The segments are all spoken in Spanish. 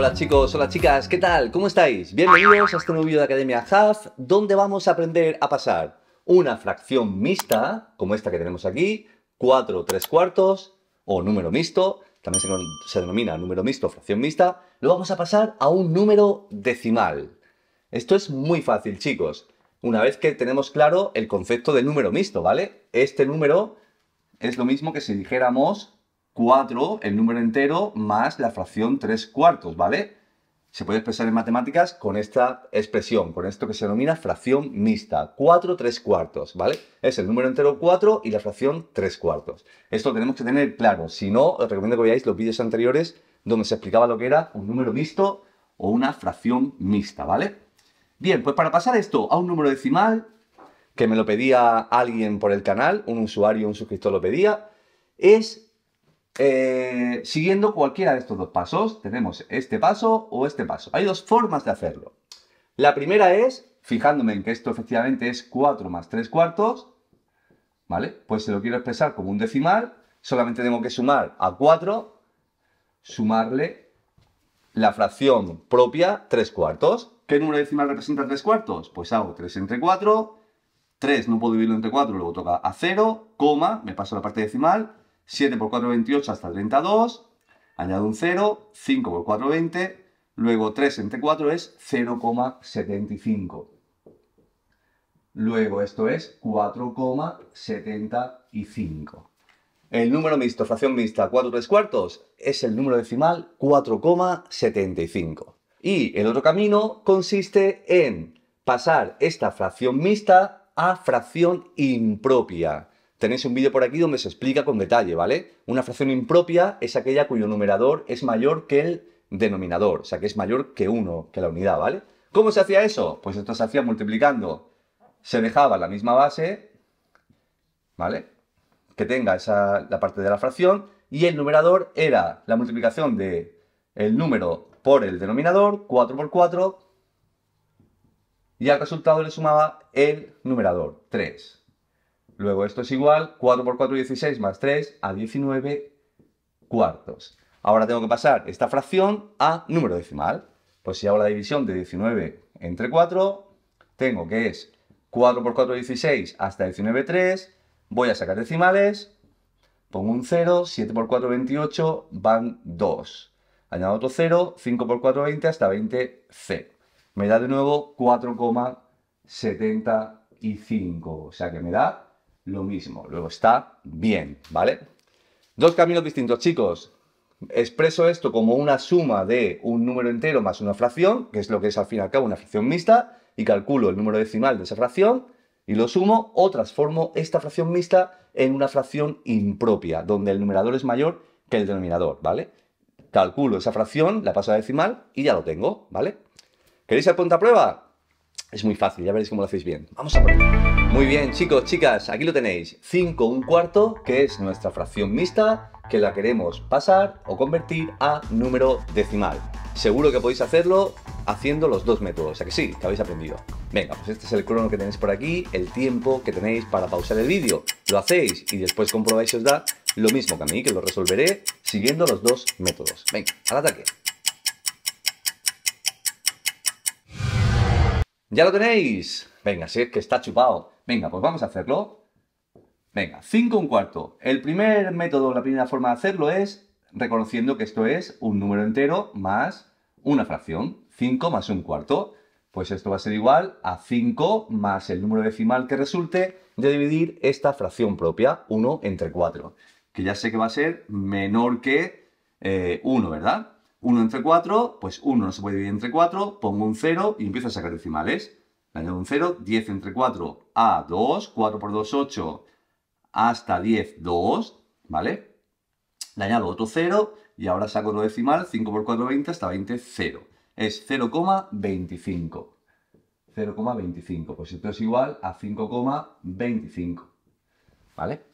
Hola chicos, hola chicas, ¿qué tal? ¿Cómo estáis? Bienvenidos a este nuevo vídeo de Academia Huff donde vamos a aprender a pasar una fracción mixta, como esta que tenemos aquí, 4 3 cuartos, o número mixto, también se, denomina número mixto, fracción mixta, lo vamos a pasar a un número decimal. Esto es muy fácil, chicos. Una vez que tenemos claro el concepto de número mixto, ¿vale? Este número es lo mismo que si dijéramos 4, el número entero, más la fracción 3 cuartos, ¿vale? Se puede expresar en matemáticas con esta expresión, con esto que se denomina fracción mixta. 4 3 cuartos, ¿vale? Es el número entero 4 y la fracción 3 cuartos. Esto tenemos que tener claro. Si no, os recomiendo que veáis los vídeos anteriores donde se explicaba lo que era un número mixto o una fracción mixta, ¿vale? Bien, pues para pasar esto a un número decimal, que me lo pedía alguien por el canal, un usuario, un suscriptor lo pedía, es eh, siguiendo cualquiera de estos dos pasos, tenemos este paso o este paso. Hay dos formas de hacerlo. La primera es, fijándome en que esto efectivamente es 4 más 3 cuartos, ¿vale? Pues se lo quiero expresar como un decimal, solamente tengo que sumar a 4, sumarle la fracción propia 3 cuartos. ¿Qué número decimal representa 3 cuartos? Pues hago 3 entre 4, 3 no puedo dividirlo entre 4, luego toca a 0, coma, me paso la parte decimal, 7 por 4, 28 hasta 32. Añado un 0. 5 por 4, 20. Luego 3 entre 4 es 0,75. Luego esto es 4,75. El número mixto, fracción mixta 4 3 cuartos, es el número decimal 4,75. Y el otro camino consiste en pasar esta fracción mixta a fracción impropia tenéis un vídeo por aquí donde se explica con detalle, ¿vale? Una fracción impropia es aquella cuyo numerador es mayor que el denominador, o sea, que es mayor que 1, que la unidad, ¿vale? ¿Cómo se hacía eso? Pues esto se hacía multiplicando. Se dejaba la misma base, ¿vale? Que tenga esa, la parte de la fracción, y el numerador era la multiplicación de el número por el denominador, 4 por 4, y al resultado le sumaba el numerador, 3. Luego esto es igual, 4 por 4, 16 más 3 a 19 cuartos. Ahora tengo que pasar esta fracción a número decimal. Pues si hago la división de 19 entre 4, tengo que es 4 por 4, 16 hasta 19, 3. Voy a sacar decimales, pongo un 0, 7 por 4, 28, van 2. Añado otro 0, 5 por 4, 20 hasta 20, 0. Me da de nuevo 4,75. O sea que me da lo mismo. Luego está bien, ¿vale? Dos caminos distintos, chicos. Expreso esto como una suma de un número entero más una fracción, que es lo que es al fin y al cabo una fracción mixta, y calculo el número decimal de esa fracción y lo sumo o transformo esta fracción mixta en una fracción impropia, donde el numerador es mayor que el denominador, ¿vale? Calculo esa fracción, la paso a decimal y ya lo tengo, ¿vale? ¿Queréis hacer punta prueba? Es muy fácil, ya veréis cómo lo hacéis bien. Vamos a por Muy bien, chicos, chicas, aquí lo tenéis. 5, un cuarto, que es nuestra fracción mixta, que la queremos pasar o convertir a número decimal. Seguro que podéis hacerlo haciendo los dos métodos, o sea que sí, que habéis aprendido. Venga, pues este es el crono que tenéis por aquí, el tiempo que tenéis para pausar el vídeo. Lo hacéis y después comprobáis si os da lo mismo que a mí, que lo resolveré siguiendo los dos métodos. Venga, al ataque. ¿Ya lo tenéis? Venga, si es que está chupado. Venga, pues vamos a hacerlo. Venga, 5 un cuarto. El primer método, la primera forma de hacerlo es reconociendo que esto es un número entero más una fracción. 5 más un cuarto. Pues esto va a ser igual a 5 más el número decimal que resulte de dividir esta fracción propia, 1 entre 4. Que ya sé que va a ser menor que 1, eh, ¿verdad? 1 entre 4, pues 1 no se puede dividir entre 4, pongo un 0 y empiezo a sacar decimales. Le añado un 0, 10 entre 4, A, 2, 4 por 2, 8, hasta 10, 2, ¿vale? Le añado otro 0 y ahora saco otro decimal, 5 por 4, 20, hasta 20, 0. Es 0,25. 0,25, pues esto es igual a 5,25, ¿vale?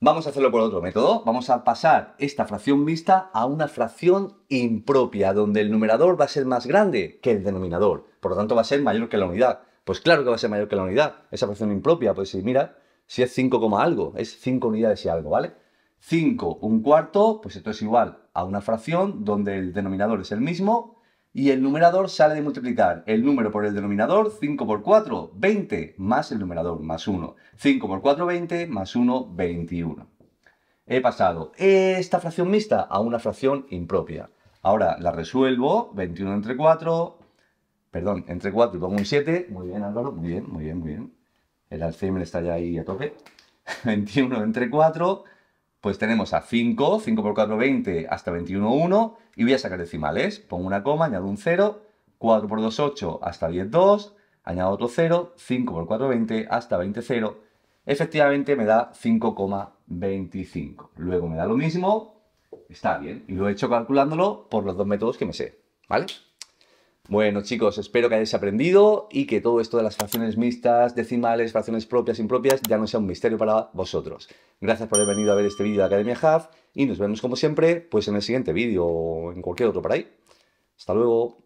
Vamos a hacerlo por otro método. Vamos a pasar esta fracción mixta a una fracción impropia, donde el numerador va a ser más grande que el denominador. Por lo tanto, va a ser mayor que la unidad. Pues claro que va a ser mayor que la unidad. Esa fracción impropia, pues si mira, si es 5, algo, es 5 unidades y algo, ¿vale? 5, un cuarto, pues esto es igual a una fracción donde el denominador es el mismo y el numerador sale de multiplicar el número por el denominador, 5 por 4, 20, más el numerador, más 1. 5 por 4, 20, más 1, 21. He pasado esta fracción mixta a una fracción impropia. Ahora la resuelvo, 21 entre 4, perdón, entre 4 y pongo un 7. Muy bien, Álvaro, muy bien, muy bien, muy bien. El Alzheimer está ya ahí a tope. 21 entre 4 pues tenemos a 5, 5 por 4, 20, hasta 21, 1, y voy a sacar decimales. Pongo una coma, añado un 0, 4 por 2, 8, hasta 10, 2, añado otro 0, 5 por 4, 20, hasta 20, 0. Efectivamente me da 5,25. Luego me da lo mismo, está bien, y lo he hecho calculándolo por los dos métodos que me sé, ¿vale? Bueno chicos, espero que hayáis aprendido y que todo esto de las fracciones mixtas, decimales, fracciones propias, impropias, ya no sea un misterio para vosotros. Gracias por haber venido a ver este vídeo de Academia Hub y nos vemos como siempre pues en el siguiente vídeo o en cualquier otro por ahí. Hasta luego.